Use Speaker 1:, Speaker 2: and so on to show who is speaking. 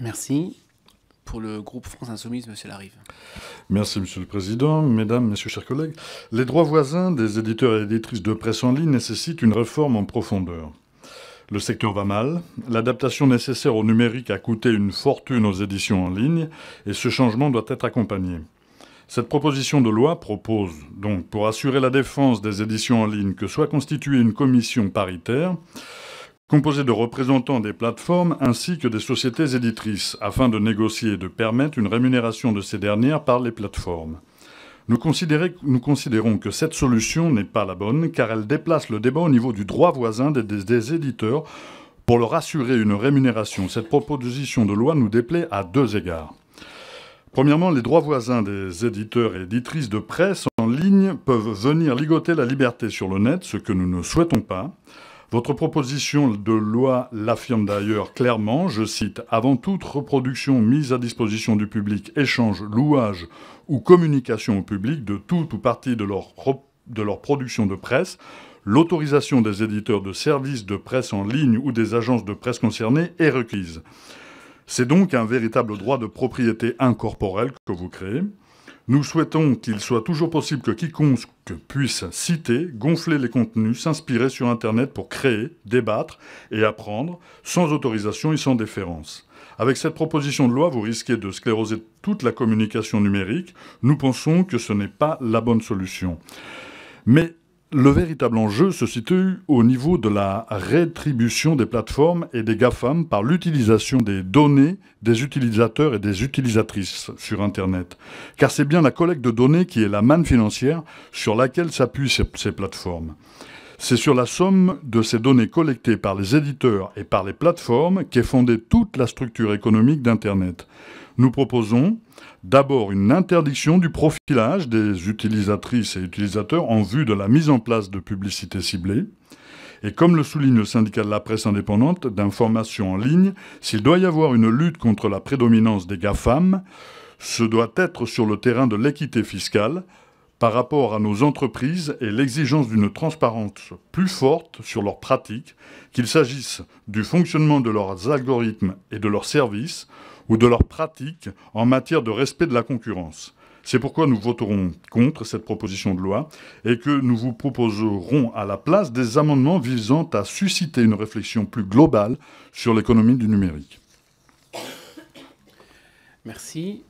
Speaker 1: Merci. Pour le groupe France Insoumise, Monsieur Larive. Merci, Monsieur le Président. Mesdames, Messieurs, chers collègues, les droits voisins des éditeurs et éditrices de presse en ligne nécessitent une réforme en profondeur. Le secteur va mal, l'adaptation nécessaire au numérique a coûté une fortune aux éditions en ligne, et ce changement doit être accompagné. Cette proposition de loi propose donc, pour assurer la défense des éditions en ligne, que soit constituée une commission paritaire composé de représentants des plateformes ainsi que des sociétés éditrices, afin de négocier et de permettre une rémunération de ces dernières par les plateformes. Nous, considérons que cette solution n'est pas la bonne car elle déplace le débat au niveau du droit voisin des, des éditeurs pour leur assurer une rémunération. Cette proposition de loi nous déplaît à deux égards. Premièrement, les droits voisins des éditeurs et éditrices de presse en ligne peuvent venir ligoter la liberté sur le net, ce que nous ne souhaitons pas. Votre proposition de loi l'affirme d'ailleurs clairement, je cite, Avant toute reproduction, mise à disposition du public, échange, louage ou communication au public de toute ou partie de leur, production de presse, l'autorisation des éditeurs de services de presse en ligne ou des agences de presse concernées est requise. C'est donc un véritable droit de propriété incorporelle que vous créez. Nous souhaitons qu'il soit toujours possible que quiconque puisse citer, gonfler les contenus, s'inspirer sur Internet pour créer, débattre et apprendre, sans autorisation et sans déférence. Avec cette proposition de loi, vous risquez de scléroser toute la communication numérique. Nous pensons que ce n'est pas la bonne solution. Mais le véritable enjeu se situe au niveau de la rétribution des plateformes et des GAFAM par l'utilisation des données des utilisateurs et des utilisatrices sur Internet. Car c'est bien la collecte de données qui est la manne financière sur laquelle s'appuient ces, plateformes. C'est sur la somme de ces données collectées par les éditeurs et par les plateformes qu'est fondée toute la structure économique d'Internet. Nous proposons d'abord une interdiction du profilage des utilisatrices et utilisateurs en vue de la mise en place de publicités ciblées. Et comme le souligne le syndicat de la presse indépendante d'information en ligne, s'il doit y avoir une lutte contre la prédominance des GAFAM, ce doit être sur le terrain de l'équité fiscale, par rapport à nos entreprises et l'exigence d'une transparence plus forte sur leurs pratiques, qu'il s'agisse du fonctionnement de leurs algorithmes et de leurs services ou de leurs pratiques en matière de respect de la concurrence. C'est pourquoi nous voterons contre cette proposition de loi et que nous vous proposerons à la place des amendements visant à susciter une réflexion plus globale sur l'économie du numérique. Merci.